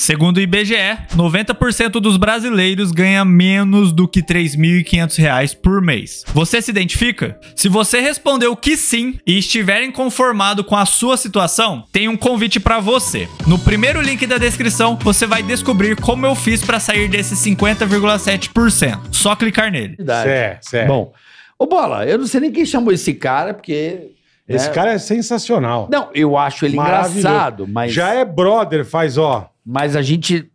Segundo o IBGE, 90% dos brasileiros ganha menos do que R$ 3.500 por mês. Você se identifica? Se você respondeu que sim e estiver inconformado com a sua situação, tem um convite para você. No primeiro link da descrição, você vai descobrir como eu fiz para sair desse 50,7%. Só clicar nele. Certo, certo. Bom, ô Bola, eu não sei nem quem chamou esse cara, porque esse é. cara é sensacional. Não, eu acho ele engraçado, mas. Já é brother, faz ó. Mas a gente.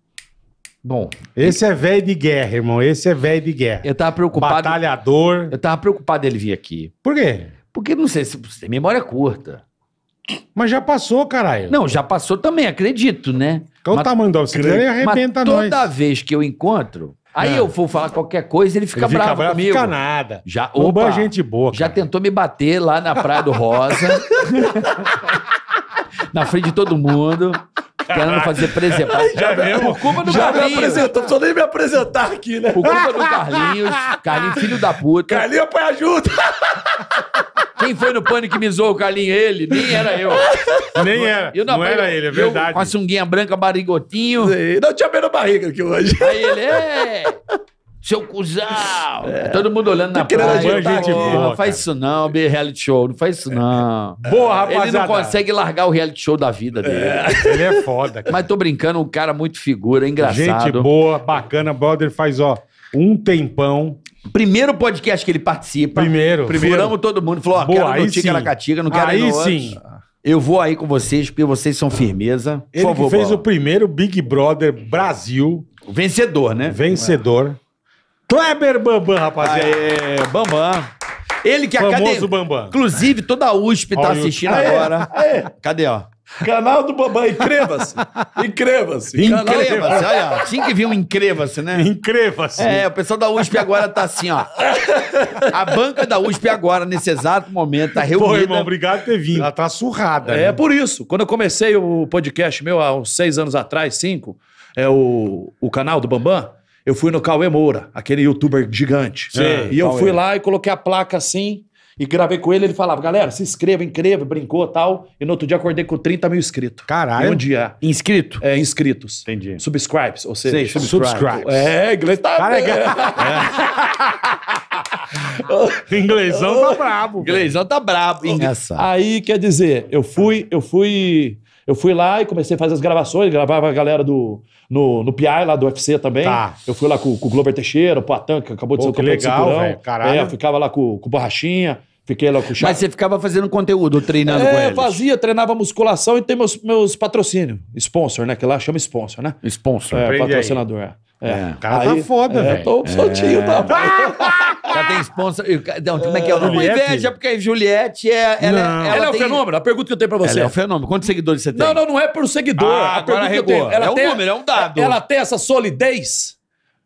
Bom. Esse ele... é velho de guerra, irmão. Esse é velho de guerra. Eu tava preocupado. Batalhador. Eu tava preocupado ele vir aqui. Por quê? Porque, não sei, se tem memória curta. Mas já passou, caralho. Não, já passou também, acredito, né? Qual então mas, o tamanho do obstáculo? arrebenta mas toda nós. Toda vez que eu encontro, Aí é. eu vou falar qualquer coisa, ele fica ele bravo fica bravo comigo. Não fica nada. Já, opa, gente boa. Cara. Já tentou me bater lá na Praia do Rosa. na frente de todo mundo. Querendo fazer preservar. Já mesmo? Por culpa do já Carlinhos. Já me apresentou, não nem me apresentar aqui, né? Por culpa do Carlinhos. Carlinhos, filho da puta. Carlinhos apanha ajuda. Quem foi no pânico que zoou o Carlinho? Ele, nem era eu. Nem era. Eu não era ele, é verdade. Eu, com a sunguinha branca, barrigotinho. Não tinha menos barriga que hoje. Aí ele, é. Seu cuzão! É. Todo mundo olhando na praia. Gente boa, não faz isso não, B reality show. Não faz isso não. É. Boa, rapaziada. Ele não consegue largar o reality show da vida dele. É. Ele é foda, cara. Mas tô brincando, um cara muito figura, é engraçado. Gente boa, bacana. Brother faz, ó, um tempão. Primeiro podcast que ele participa. Primeiro. Primeiro. Furamos todo mundo. Falou, ó, Boa, quero aí no Catiga, não quero Aí ir no sim. Eu vou aí com vocês, porque vocês são firmeza. Por ele favor, fez o primeiro Big Brother Brasil. Vencedor, né? Vencedor. Kleber Bambam, rapaziada. Aê, Bambam. Ele que é Famoso o Bambam. Inclusive, toda a USP tá Olha tá assistindo agora. Aê. Cadê, ó? Canal do Bambam, increva-se! Increva-se! se Olha, tinha que vir um increva-se, né? Increva-se! É, o pessoal da USP agora tá assim, ó. A banca da USP agora, nesse exato momento, tá reunida. Pô, irmão, obrigado por ter vindo. Ela tá surrada. É, né? por isso. Quando eu comecei o podcast meu há uns seis anos atrás, cinco, é o, o canal do Bambam, eu fui no Cauê Moura, aquele youtuber gigante. Sim, e eu Cauê. fui lá e coloquei a placa assim e gravei com ele, ele falava, galera, se inscreva, inscreva, brincou tal. E no outro dia acordei com 30 mil inscritos. Caralho. um dia. Inscrito? É, inscritos. Entendi. Subscribes, ou seja, Sei, subscribes. É, inglês tá. Cara, é. inglêsão tá brabo. Inglêsão tá brabo. Engraçado. Aí, quer dizer, eu fui, eu fui eu fui lá e comecei a fazer as gravações, gravava a galera do, no, no PI lá do UFC também. Tá. Eu fui lá com, com o Glover Teixeira, o Patan, que acabou de Pô, ser o campeão legal, do cinturão. Caralho. É, eu ficava lá com, com o Borrachinha. Fiquei lá com o Chá. Mas você ficava fazendo conteúdo, treinando é, com eles? fazia, treinava musculação e tem meus, meus patrocínios. Sponsor, né? Que lá chama sponsor, né? Sponsor. É, patrocinador. Aí. É. é. É. O cara tá aí, tá foda, é, velho. Tô soltinho, é. tá? Já tem ah! sponsor. Não, como é que é? Não, ah, Juliette? inveja, porque a Juliette é. Ela, é, ela, ela é tem... o fenômeno? A pergunta que eu tenho pra você. Ela é o fenômeno. Quantos seguidores você tem? Não, não, não é por seguidor. Ah, a pergunta que eu tenho. Ela é um tem, número, é um dado. Ela tem essa solidez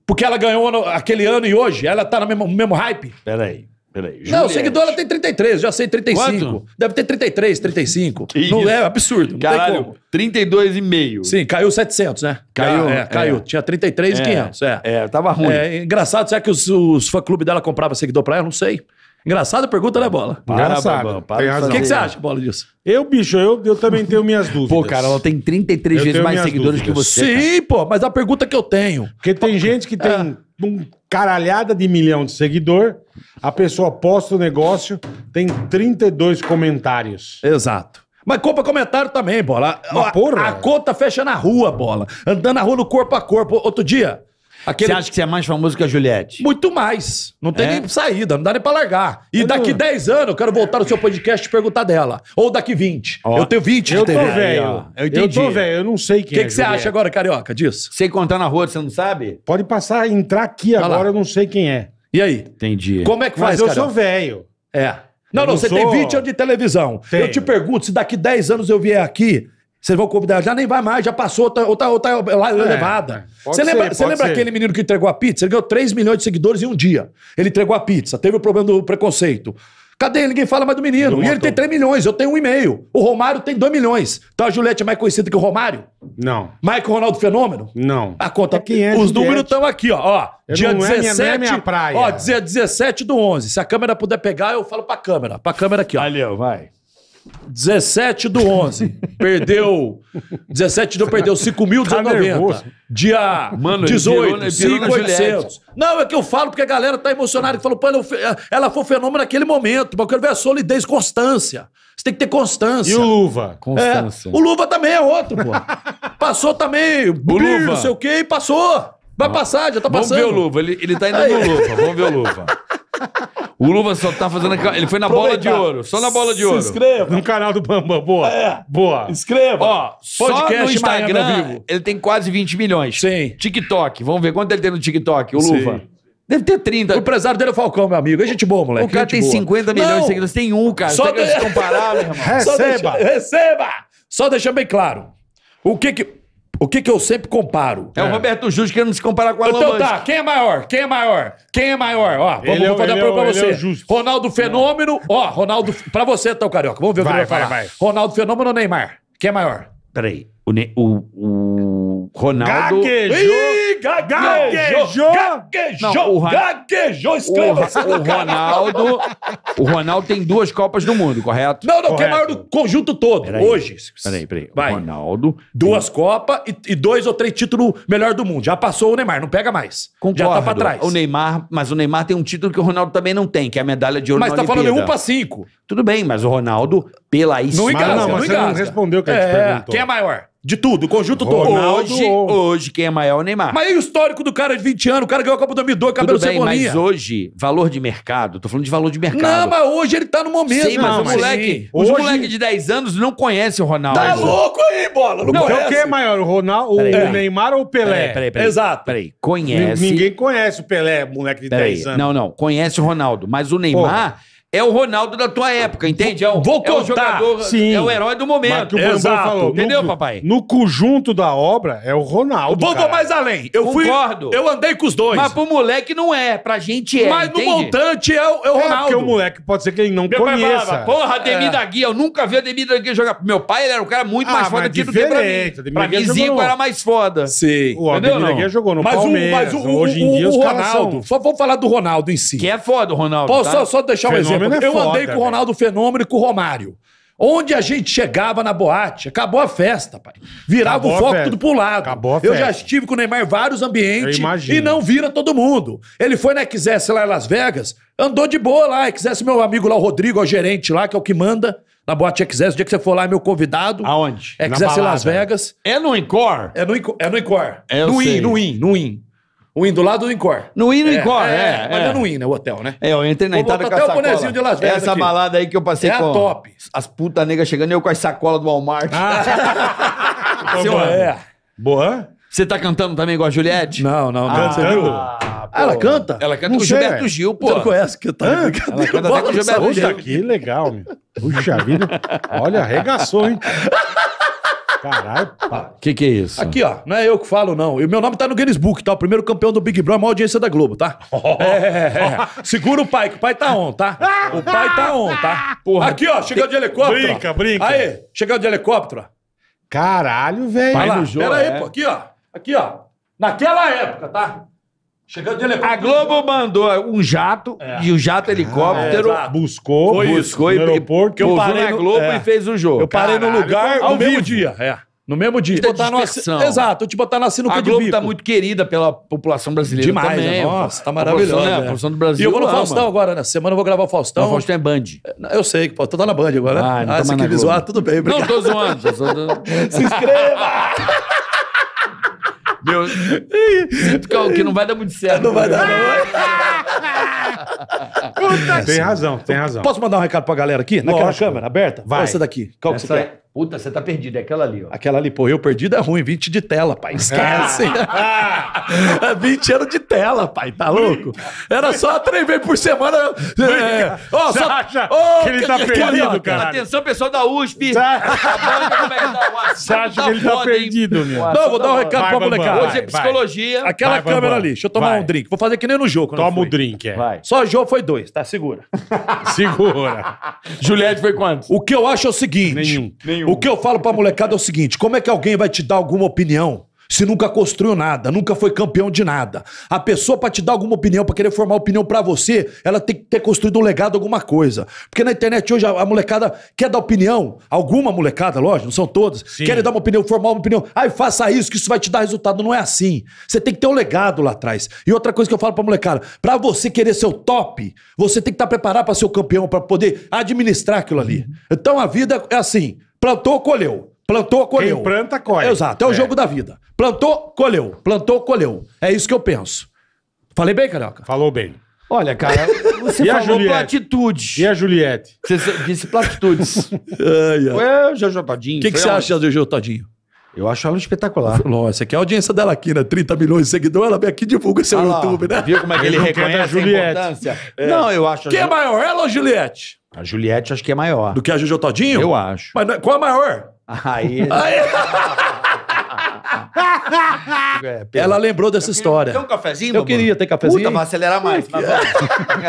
porque ela ganhou aquele ano e hoje. Ela tá no mesmo, no mesmo hype. Peraí. Peraí, não, o seguidor ela tem 33, já sei 35. Quanto? Deve ter 33, 35. Que não isso? é, é absurdo, não Caralho, tem 32,5. Sim, caiu 700, né? Caiu, é, caiu. É. Tinha 33 e é, 500, é. É, tava ruim. É, engraçado, será que os, os fã-clube dela comprava seguidor pra ela? Não sei. Engraçada pergunta, né, Bola? Engraçada. O que, que, você acha, Bola, disso? Eu, bicho, eu, eu também tenho minhas dúvidas. Pô, cara, ela tem 33 eu vezes mais seguidores dúvidas. que você. Sim, cara. pô, mas a pergunta que eu tenho... Porque tem gente que tem... É. Um caralhada de milhão de seguidor, a pessoa posta o negócio, tem 32 comentários. Exato. Mas compra comentário também, bola. A, a conta fecha na rua, bola. Andando na rua no corpo a corpo. Outro dia, Aquele... Você acha que você é mais famoso que a Juliette? Muito mais. Não tem é? nem saída, não dá nem pra largar. E daqui não... 10 anos eu quero voltar no seu podcast e perguntar dela. Ou daqui 20. Ó, eu tenho 20 eu de TV. Tô velho. Eu, eu tô velho, eu não sei quem que é. O que você acha agora, Carioca, disso? Sem contar na rua, você não sabe? Pode passar, entrar aqui agora, lá. eu não sei quem é. E aí? Entendi. Como é que faz, Mas eu Carioca? sou velho. É. Não, não, não, você sou... tem 20 anos de televisão. Tenho. Eu te pergunto, se daqui 10 anos eu vier aqui vocês vão convidar, já nem vai mais, já passou Ou tá outra, outra é, elevada. É. Você lembra, ser, lembra aquele menino que entregou a pizza? Ele ganhou 3 milhões de seguidores em um dia. Ele entregou a pizza, teve o problema do preconceito. Cadê? Ninguém fala mais do menino. e ele tem 3 milhões, eu tenho 1,5. O Romário tem 2 milhões. Então a Juliette é mais conhecida que o Romário? Não. Michael Ronaldo Fenômeno? Não. A conta. É quem é os números estão aqui, ó. ó dia não 17. É, é minha, praia. Ó, dia 17 do 11. Se a câmera puder pegar, eu falo pra câmera. Pra câmera aqui, ó. Valeu, vai. 17 do 11, perdeu. 17 do perdeu 5.290. Tá dia Mano, 18, 5.800. Né, não, é que eu falo porque a galera tá emocionada. e falou, pô, ela foi fenômeno naquele momento. Mas eu quero ver a solidez, constância. Você tem que ter constância. E o Luva? É, constância. É, o Luva também é outro, pô. passou também. O Luva. Não sei o quê, e passou. Vai ah. passar, já tá passando. Vamos ver o Luva. Ele, ele tá indo no Luva. Vamos ver o Luva. O Luva só tá fazendo. aquela- Ele foi na bola de ouro. Só na bola de ouro. Se inscreva. No canal do Bambam. Boa. É. Boa. Inscreva. Ó, só no Podcast Miami Instagram ele tem quase 20 milhões. Sim. TikTok, vamos ver quanto ele tem no TikTok, o Sim. Luva. Deve ter O empresário dele é o Falcão, meu amigo. É gente boa, moleque. O cara gente tem boa. 50 milhões de seguidores, tem um, cara. Só Só tem de- se comparar, meu irmão. Só Receba. deixa- receba! Só deixar bem claro. O que que... O que, que eu sempre comparo? É, o é. Roberto que querendo se comparar com o então Alan. Então tá, quem é maior? Quem é maior? Quem é maior? Ó, vamos, vou é fazer a é prova pra é você. Ronaldo Fenômeno, ó, Ronaldo... Pra você, então, Carioca, vamos ver o que ele vai vai, falar. vai. Ronaldo Fenômeno ou Neymar? Quem é maior? Peraí. O, ne o, o Ronaldo. Gaguejou! Ih, gaguejou! Gaguejou! Gaguejou! Não, o Gaguejou! Escreva-se! O, o, Ronaldo. o Ronaldo tem duas Copas do Mundo, correto? Não, não, que é maior do conjunto todo. hoje. Peraí, peraí. Vai. Ronaldo. Duas tem... Copas e, e, dois ou três títulos melhor do mundo. Já passou o Neymar, não pega mais. Concordo. Já tá pra trás. O Neymar, mas o Neymar tem um título que o Ronaldo também não tem, que é a medalha de ouro. Mas tá Olimpíada. falando de um pra cinco. Tudo bem, mas o Ronaldo, pela isso. Não engasga, não, mas não você não respondeu o que é, a gente é, perguntou. Quem é maior? De tudo, o conjunto Ronaldo. todo. Hoje, hoje, quem é maior é o Neymar. Mas e o histórico do cara de 20 anos? O cara ganhou a Copa do 2002, cabelo Tudo bem, cebolinha. Mas hoje, valor de mercado, tô falando de valor de mercado. Não, mas hoje ele tá no momento. Sim, mas, não, o mas moleque, sim. os hoje... de 10 anos não conhece o Ronaldo. Tá louco aí, bola. Não, não é conhece. Então quem é maior, o Ronaldo, peraí, o é. Neymar ou o Pelé? Peraí, peraí, peraí. Exato. Peraí, conhece. N ninguém conhece o Pelé, moleque de peraí. 10 anos. Não, não, conhece o Ronaldo, mas o Neymar... Porra é o Ronaldo da tua época, entende? É o, Vou contar. É o jogador, Sim. é o herói do momento. Mas, Exato. Falou, entendeu, no, papai? No conjunto da obra, é o Ronaldo. Vou, vou mais além. Eu Concordo. Fui, eu andei com os dois. Mas pro moleque não é, pra gente é. Mas entende? no montante é o, é o é, Ronaldo. porque o moleque pode ser que ele não Meu conheça. Pai falava, Porra, é. Ademir é. da Guia, eu nunca vi Ademir da Guia jogar. Meu pai ele era um cara muito ah, mais foda que do que pra mim. Pra mim, Zico era mais foda. Sim. O Ademir da Guia jogou no mas Palmeiras. O, mas hoje em dia, o, Ronaldo. Só vou falar do Ronaldo em si. Que é foda o Ronaldo. Posso tá? só deixar um exemplo? Fenômeno é eu foda, andei com o Ronaldo Fenômeno e com o Romário. Onde a gente chegava na boate, acabou a festa, pai. Virava acabou o foco tudo pro lado. Acabou a festa. Eu já estive com o Neymar em vários ambientes e não vira todo mundo. Ele foi na XS lá em Las Vegas, andou de boa lá. XS, meu amigo lá, o Rodrigo, é o gerente lá, que é o que manda. Na boate XS, o dia que você for lá é meu convidado. Aonde? XS Las Vegas. É no Encore? É no, é no Encore. É, no, in, no In, no In, o hino do lado do Incor. No hino é, Incor, é. é mas é. no hino, é o hotel, né? É, eu entrei na entrada com a sacola. até o bonezinho de Las Vegas Essa aqui. balada aí que eu passei é com... É a top. As putas negras chegando e eu com as sacolas do Walmart. Ah. Seu, é. Boa? Você tá cantando também igual a Juliette? Não, não, não. Ah, você viu? Ah, ela canta? Ela canta não com o Gilberto Gil, pô. Você conhece que tá? Ela canta até com o Gilberto Gil. Puxa, que legal, meu. Puxa vida. Olha, arregaçou, hein? Caralho, pá. Que que é isso? Aqui, ó. Não é eu que falo, não. E meu nome tá no Guinness Book, tá? O primeiro campeão do Big Brother, maior audiência da Globo, tá? É, é, é. Segura o pai, que o pai tá on, tá? O pai tá on, tá? Porra, aqui, ó. Chegou de helicóptero. Brinca, brinca. Aí, chegou de helicóptero. Caralho, velho. Pai lá. Jogo, Pera aí, é. pô. Aqui, ó. Aqui, ó. Naquela época, tá? Chegou de helicóptero. A Globo mandou um jato é. e o jato é, helicóptero é, buscou, Foi buscou isso, e aeroporto, eu parei na Globo é. e fez o jogo. Eu parei Caralho, no lugar ao no mesmo dia. É. No mesmo dia. Te botar numa, exato, te botar na sinuca A Globo está muito querida pela população brasileira Demais, também. Né? Nossa, tá maravilhoso. População, né? né? A população do Brasil. E eu vou no Faustão agora, né? Semana eu vou gravar o Faustão. O Faustão é Band. É, eu sei que tô tá na Band agora, né? Ah, não ah tá se quiser zoar, tudo bem. Obrigado. Não tô zoando. Tô... se inscreva! Meu, que não vai dar muito certo. Não vai né? dar, não. Puta tem razão, tem razão. Posso mandar um recado pra galera aqui? Naquela Lógico. câmera aberta? Vai. Essa daqui. Qual que você quer? Puta, você tá perdido, é aquela ali, ó. Aquela ali, pô, eu perdido é ruim, 20 de tela, pai, esquece. 20 anos de tela, pai, tá louco? Era só três vezes por semana. É, ó, só, acha. que ele tá que, perdido, cara. Atenção, pessoal da USP. Você acha é tá? tá que ele tá perdido, meu? Não, vou dar um tá recado pra molecada. Hoje é psicologia. Aquela câmera ali, deixa eu tomar um drink. Vou fazer que nem no jogo. Toma o drink, é. Vai. Só jogo foi dois, tá? Segura. Segura. Juliette foi quantos? O que eu acho é o seguinte. Nenhum. Nenhum. O que eu falo pra molecada é o seguinte: como é que alguém vai te dar alguma opinião? se nunca construiu nada, nunca foi campeão de nada. A pessoa para te dar alguma opinião, para querer formar opinião para você, ela tem que ter construído um legado, alguma coisa. Porque na internet hoje a, a molecada quer dar opinião, alguma molecada, lógico, não são todas, Sim. querem dar uma opinião, formar uma opinião. Ai, faça isso que isso vai te dar resultado. Não é assim. Você tem que ter um legado lá atrás. E outra coisa que eu falo para molecada, para você querer ser o top, você tem que estar tá preparado para ser o campeão, para poder administrar aquilo ali. Uhum. Então a vida é assim. Plantou, colheu. Plantou, colheu. Quem planta, colhe. Exato, é o é. jogo da vida. Plantou, colheu. Plantou, colheu. É isso que eu penso. Falei bem, Carioca? Falou bem. Olha, cara, você e falou platitudes. E a Juliette? Você disse platitudes. ai, Ué, o Jojo Tadinho. O que, que você acha do Jojo eu acho ela espetacular. Nossa, que a audiência dela aqui, né? 30 milhões de seguidores, ela vem aqui e divulga seu ah, YouTube, né? Viu como é que ele, reconhece a Juliette? É. Não, eu acho... Quem é maior, ela ou Juliette? A Juliette acho que é maior. Do que a Jojo Todinho? Eu acho. Mas qual é maior? Aí... Aí... É, ela lembrou dessa história. Tem um cafezinho? Eu queria ter cafezinho. Puta, vai acelerar mais.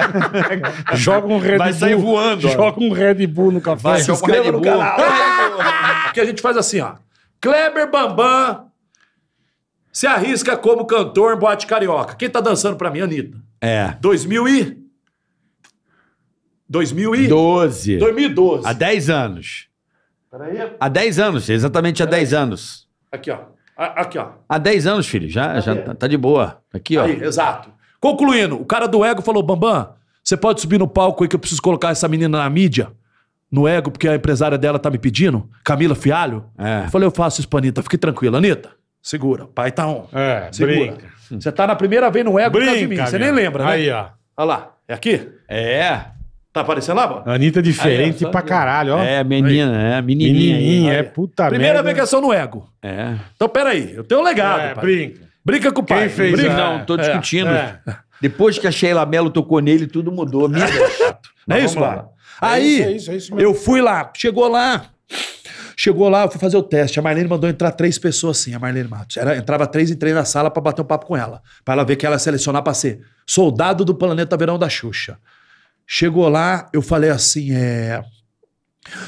joga um Red Bull. Vai sair voando. Joga um Red Bull no café. Vai, se inscreva um no canal. Porque a gente faz assim, ó. Kleber Bambam se arrisca como cantor em boate carioca. Quem tá dançando pra mim? Anitta. É. 2000 e... 2012. 2012. Há 10 anos. Peraí. Há 10 anos, exatamente há 10 anos. Aqui, ó. Aqui, ó. Há 10 anos, filho. Já, tá já tá, tá de boa. Aqui, ó. Aí, exato. Concluindo, o cara do ego falou: Bambam, você pode subir no palco aí que eu preciso colocar essa menina na mídia? no ego porque a empresária dela tá me pedindo? Camila Fialho? É. Eu falei, eu faço isso pra Anitta. Fique tranquila, Anitta. Segura. Pai tá on. É, Segura. Você tá na primeira vez no ego brinca, por causa Você nem lembra, né? Aí, ó. Olha lá. É aqui? É. Tá aparecendo lá, mano? Anitta diferente aí, pra caralho, ó. É, menina, aí. é, menininha. Menininha, aí, é, puta Primeira merda. Primeira é no ego. É. Então, peraí, eu tenho um legado, é, pai. brinca. Brinca com o pai. Quem fez? Brinca. Não, tô é. discutindo. É. Depois que a Sheila Mello tocou nele, tudo mudou. Minha é chato. Não é isso, pai? É aí, é isso, é isso, eu fui lá, chegou lá. Chegou lá, eu fui fazer o teste. A Marlene mandou entrar três pessoas assim, a Marlene Matos. Era, entrava três em três na sala para bater um papo com ela. para ela ver que ela ia selecionar pra ser soldado do planeta verão da Xuxa. Chegou lá, eu falei assim, é...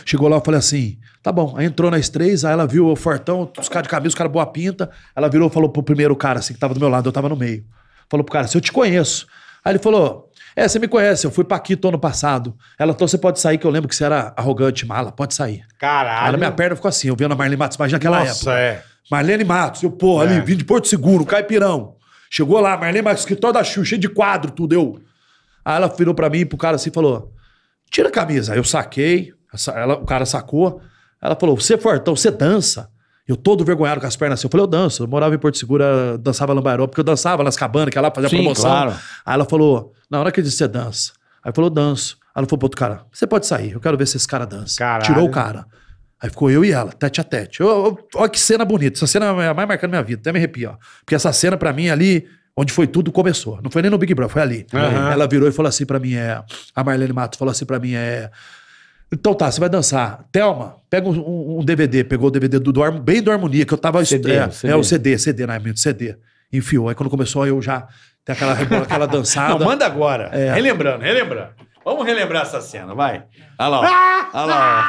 Chegou lá, eu falei assim, tá bom. Aí entrou nas três, aí ela viu o fortão, os caras de cabelo, os caras boa pinta. Ela virou e falou pro primeiro cara, assim, que tava do meu lado, eu tava no meio. Falou pro cara, se assim, eu te conheço. Aí ele falou, é, você me conhece, eu fui Quito ano passado. Ela, então você pode sair, que eu lembro que você era arrogante, mala, pode sair. Caralho. Ela, minha perna ficou assim, eu vendo a Marlene Matos, mas naquela Nossa, época. Nossa, é. Marlene Matos, eu, porra, é. ali, vim de Porto Seguro, caipirão. Chegou lá, Marlene Matos, que da chuva, cheio de quadro, tudo, eu. Aí ela virou pra mim e pro cara assim falou: tira a camisa. Aí eu saquei, ela, o cara sacou. Ela falou: você é fortão, você dança. Eu todo vergonhado com as pernas assim. Eu falei, eu danço. Eu morava em Porto seguro dançava lambaró, porque eu dançava nas cabanas, que ela fazia Sim, promoção. Claro. Aí ela falou, na hora que eu disse, você dança. Aí falou, danço. Aí ela falou pro outro cara, você pode sair, eu quero ver se esse cara dança. Caralho. Tirou o cara. Aí ficou eu e ela, tete a tete. olha que cena bonita. Essa cena é a mais marcante da minha vida, até me arrepio. Ó. Porque essa cena, para mim, ali, onde foi tudo, começou. Não foi nem no Big Brother, foi ali. Uhum. Ela virou e falou assim para mim: é. A Marlene Matos falou assim para mim: é. Então tá, você vai dançar. Thelma, pega um, um DVD. Pegou o DVD do, do bem do Harmonia, que eu tava... CD, é, CD. é o CD, CD, na né? CD. Enfiou. Aí quando começou, eu já... Tem aquela, aquela dançada. Não, manda agora. É. Relembrando, relembrando. Vamos relembrar essa cena, vai. Olha lá, ó. Olha lá,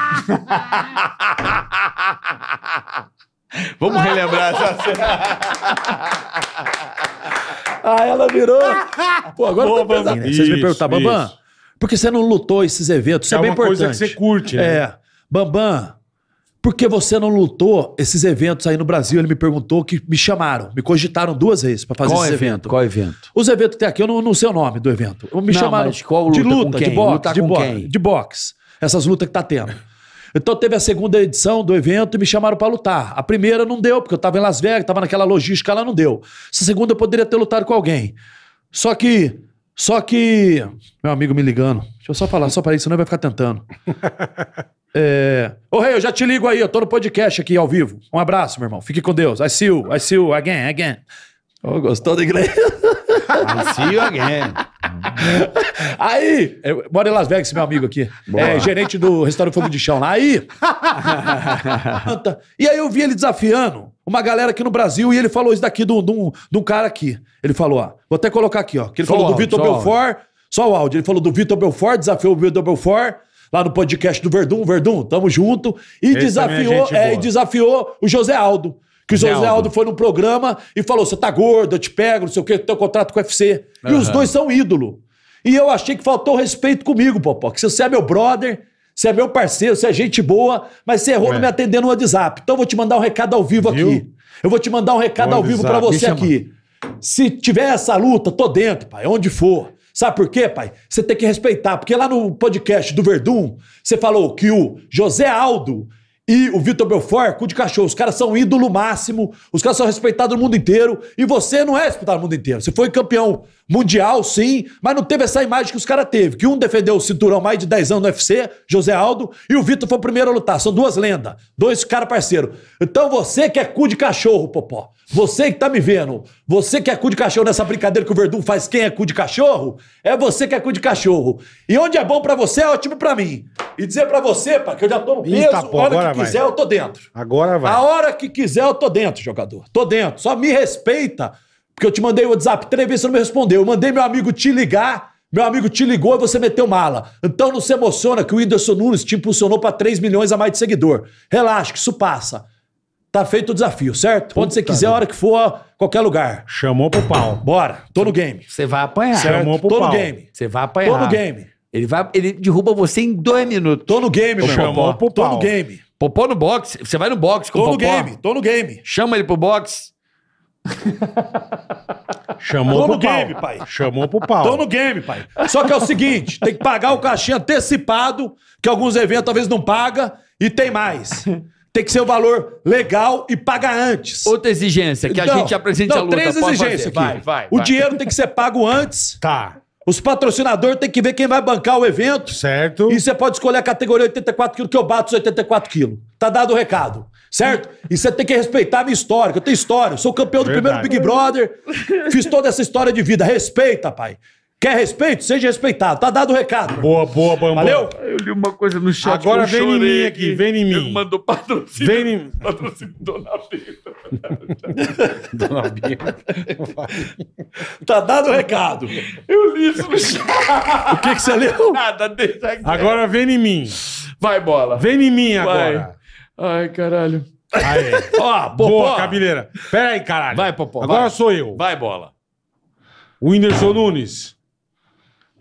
ó. Vamos relembrar essa cena. ah, ela virou. Pô, agora Pô, tá Vocês me perguntaram, Bambam, porque você não lutou esses eventos. Isso é, é bem importante. É uma coisa que você curte, né? É. Bambam, por que você não lutou esses eventos aí no Brasil? Ele me perguntou que me chamaram, me cogitaram duas vezes para fazer qual esse evento? evento? Qual evento? Os eventos tem aqui, eu não, não, sei o nome do evento. Me não, chamaram luta, de luta, de boxe, luta de, boxe de boxe. Essas lutas que tá tendo. Então teve a segunda edição do evento e me chamaram para lutar. A primeira não deu, porque eu tava em Las Vegas, tava naquela logística lá, não deu. Essa segunda eu poderia ter lutado com alguém. Só que só que. Meu amigo me ligando. Deixa eu só falar, só para isso, senão vai ficar tentando. É... Ô, rei, eu já te ligo aí, eu tô no podcast aqui ao vivo. Um abraço, meu irmão. Fique com Deus. I see you, I see you again, again. Oh, gostou do inglês? I see you again. Aí, é, mora em Las Vegas, meu amigo aqui. Boa. É gerente do restaurante Fogo de Chão lá. Aí. e aí eu vi ele desafiando uma galera aqui no Brasil e ele falou isso daqui de um cara aqui. Ele falou, ó, vou até colocar aqui, ó. Que ele só falou áudio, do Vitor Belfort, só o áudio. Ele falou do Vitor Belfort, desafiou o Vitor Belfort lá no podcast do Verdun, Verdun, tamo junto. E é desafiou, é, desafiou o José Aldo. Que o José Aldo. Aldo foi num programa e falou: você tá gordo, eu te pego, não sei o quê, teu contrato com o UFC. Uhum. E os dois são ídolo. E eu achei que faltou respeito comigo, Popó, que você é meu brother, você é meu parceiro, você é gente boa, mas você errou é. não me atendendo no WhatsApp. Então eu vou te mandar um recado ao vivo Viu? aqui. Eu vou te mandar um recado ao vivo para você aqui. Se tiver essa luta, tô dentro, pai, onde for. Sabe por quê, pai? Você tem que respeitar, porque lá no podcast do Verdun, você falou que o José Aldo e o Vitor Belfort, cu de cachorro. Os caras são ídolo máximo, os caras são respeitados no mundo inteiro. E você não é respeitado no mundo inteiro. Você foi campeão mundial, sim, mas não teve essa imagem que os caras teve. Que um defendeu o cinturão mais de 10 anos no UFC, José Aldo, e o Vitor foi o primeiro a lutar. São duas lendas, dois caras parceiros. Então você que é cu de cachorro, Popó. Você que tá me vendo, você que é cu de cachorro nessa brincadeira que o Verdun faz, quem é cu de cachorro, é você que é cu de cachorro. E onde é bom para você é ótimo para mim. E dizer para você, pá, que eu já tô no peso, Eita, tá pô, a hora que vai. quiser eu tô dentro. Agora vai. A hora que quiser eu tô dentro, jogador. Tô dentro. Só me respeita, porque eu te mandei o WhatsApp três vezes você não me respondeu. Eu mandei meu amigo te ligar, meu amigo te ligou e você meteu mala. Então não se emociona que o Whindersson Nunes te impulsionou para 3 milhões a mais de seguidor. Relaxa, que isso passa. Tá feito o desafio, certo? Pode você ser quiser, a hora que for, qualquer lugar. Chamou pro pau. Bora, tô no game. Você vai apanhar. Certo? Chamou pro tô pau. Tô no game. Você vai apanhar. Tô no game. Ele, vai, ele derruba você em dois minutos. Tô no game, meu Chamou pro pau. Tô no game. Popô no boxe. Você vai no boxe com tô o Tô no game, tô no game. Chama ele pro boxe. Chamou Tô pro no pau. game, pai. Chamou pro pau. Tô no game, pai. Só que é o seguinte, tem que pagar o caixinha antecipado, que alguns eventos talvez não paga, e tem mais. Tem que ser o um valor legal e pagar antes. Outra exigência, que a então, não, gente apresente não, a luta. três exigências aqui. Vai, vai, o vai. dinheiro tem que ser pago antes. Tá. Os patrocinadores têm que ver quem vai bancar o evento. Certo. E você pode escolher a categoria 84 quilos, que eu bato os 84 quilos. Tá dado o recado. Certo? E você tem que respeitar a minha história, que eu tenho história. Eu sou campeão do Verdade. primeiro Big Brother. Fiz toda essa história de vida. Respeita, pai. Quer respeito? Seja respeitado. Tá dado o recado. Boa, boa, Bambam. Valeu? Eu li uma coisa no chat. Agora vem em mim aqui, vem em mim. Ele mandou patrocínio. Vem em mim. Patrocínio Dona Benta. Dona Benta. tá dado o recado. Eu li isso no chat. o que, que você leu? Nada, deixa aqui. Agora vem em mim. Vai, bola. Vem em mim agora. Vai. Ai, caralho. Aê. Ó, Popó. Boa, cabeleira. Pera aí, caralho. Vai, Popó. Agora vai. sou eu. Vai, bola. Whindersson Nunes.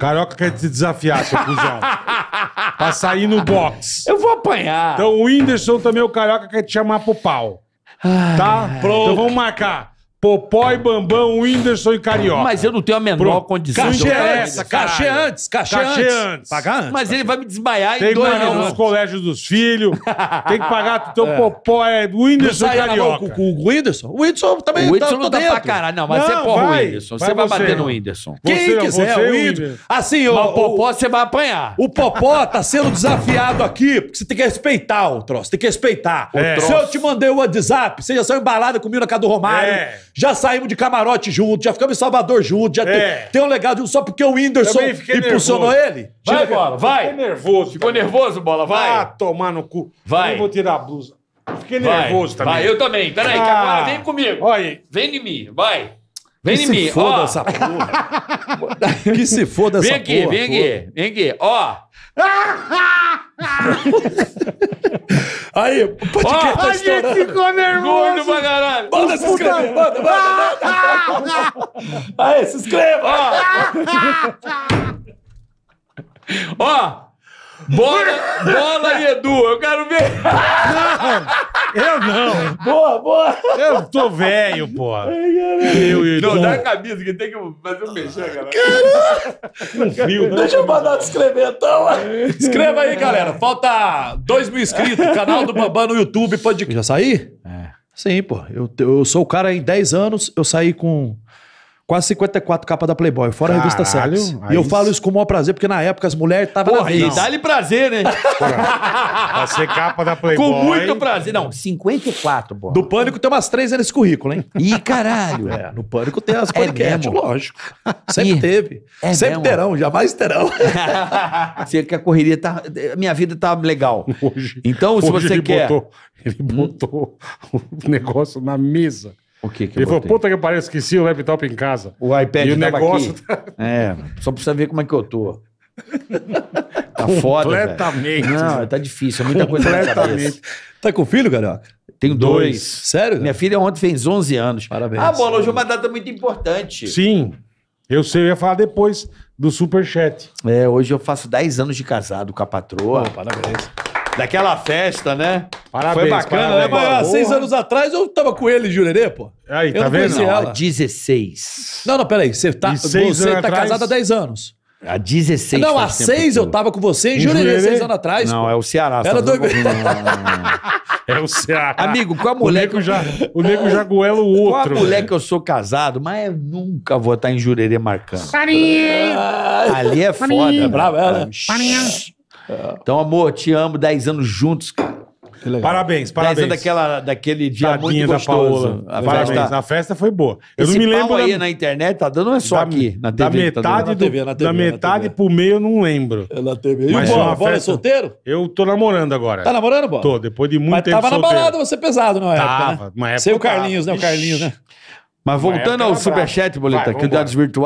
Carioca quer te desafiar, seu cuzão. pra sair no box. Eu vou apanhar. Então o Whindersson também, o Carioca quer te chamar pro pau. Ai, tá? Pronto. Então vamos marcar. Popó e Bambam, Whindersson e Carioca. Mas eu não tenho a menor condição. Cachê de é essa, cachê antes, cachê, cachê antes. antes. Pagar antes. Mas cachê. ele vai me desmaiar tem em dois Tem que os colégios dos filhos, tem que pagar, então é. Popó é Whindersson e Carioca. Com, com o Whindersson? O Whindersson também o tá Whindersson tá, não dentro. pra caralho, não, mas não, você é porra o Whindersson, vai você vai, bater no Whindersson. Quem você, quiser, você, o Whindersson. Assim, o, o Popó você vai apanhar. O Popó tá sendo desafiado aqui, porque você tem que respeitar o troço, tem que respeitar. É. Se eu te mandei o WhatsApp, você já saiu embalada comigo na casa do Romário. É. Já saímos de camarote junto, já ficamos em Salvador junto, já é. tem, tem, um legado só porque o Whindersson impulsionou ele? Vai, Tira, Bola, vai. Fiquei nervoso. Ficou também. nervoso, Bola, vai. Ah, tomar no cu. Vai. Eu vou tirar a blusa. Fiquei vai. nervoso também. Vai, eu também. Peraí, ah. que agora ah. vem comigo. Olha aí. Vem em mim, vai. Vem que em mim, ó. foda Essa porra. que se foda essa porra. Vem aqui, vem aqui, vem aqui, ó. Ah! Aí, pode oh, tá A gente ficou nervoso. Gordo pra caralho. Manda se inscrever, manda, manda. Aí, se inscreva. Ó. Ó. Bola, bola e Edu, eu quero ver. Não, eu não. Boa, boa. Eu tô velho, pô. Eu e Não, dá a camisa que tem que fazer um mexer, galera. Caramba. Né? Deixa eu mandar te escrever, então. Escreva aí, galera. Falta dois mil inscritos. no Canal do Bambam no YouTube. Pode... Já saí? É. Sim, pô. Eu, eu sou o cara em 10 anos, eu saí com Quase 54 capas da Playboy, fora Caralho, a revista Sex. E eu falo isso com o maior prazer, porque na época as mulheres estavam Porra, e dá-lhe prazer, né? pra ser capa da Playboy. Com muito prazer. Não, 54, bola. Do Pânico tem umas três nesse currículo, hein? Ih, caralho. É, no Pânico tem as podcast, é lógico. Sempre teve. É Sempre mesmo. terão, jamais terão. Sei que a correria tá... Minha vida tá legal. Hoje, então, se hoje você ele quer... Botou, ele botou hum? o negócio na mesa o que que Ele eu falou, puta que pariu, esqueci o laptop em casa. O iPad e o negócio aqui. tá- É, só precisa ver como é que eu tô. Tá foda, Completamente. Não, tá difícil, é muita coisa Completamente. Tá com filho, Carioca? Tenho dois. Sério? Minha filha ontem fez 11 anos. Parabéns. Ah, bola, hoje é uma data muito importante. Sim. Eu sei, eu ia falar depois do superchat. É, hoje eu faço 10 anos de casado com a patroa. Pô, parabéns daquela festa, né? Parabéns, Foi bacana, né? Mas há seis anos atrás eu tava com ele, Jurerê, pô. Aí, eu tá não vendo? Não, Há 16. Não, não, peraí. Você tá, você tá atrás... casado há 10 anos. Há 16. Não, há 6 eu tava com você em Jurerê, 6 anos atrás. Não, pô. é o Ceará. Era tá dois... Dois... É o Ceará. Amigo, com a mulher. O nego, que... já, o nego já goela o outro. Com a mulher velho. que eu sou casado, mas eu nunca vou estar em Jurerê marcando. Parinha. Ali é foda. Parinha. Bravo, ela. Parinha. É. Então, amor, te amo. 10 anos juntos, cara. Parabéns, parabéns. Dez anos daquela, daquele dia Tadinha muito gostoso. Da a parabéns. Festa. A festa foi boa. Eu Esse não me lembro. aí da... na internet tá dando, não é só da, aqui, na TV. Da tá metade, tá do, TV, TV, da metade pro meio eu não lembro. É na TV. E Mas o Bola, Bola é, é solteiro? Eu tô namorando agora. Tá namorando, Bola? Tô, depois de muito Mas tempo tava solteiro. tava na balada você é pesado na época, tava, né? Época Sem o Carlinhos, tava. né? O Carlinhos, né? Mas voltando ao superchat, Boleta, que o já virtual.